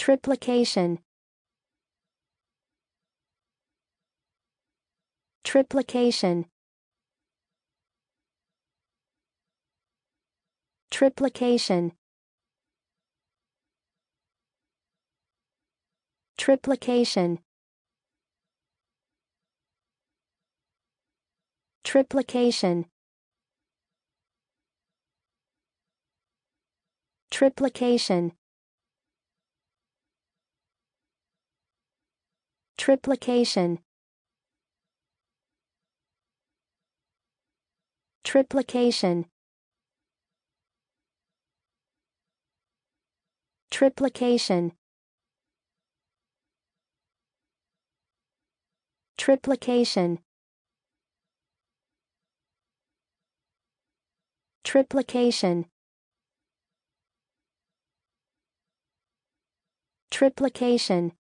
Triplication Triplication Triplication Triplication Triplication Triplication Triplication Triplication Triplication Triplication Triplication Triplication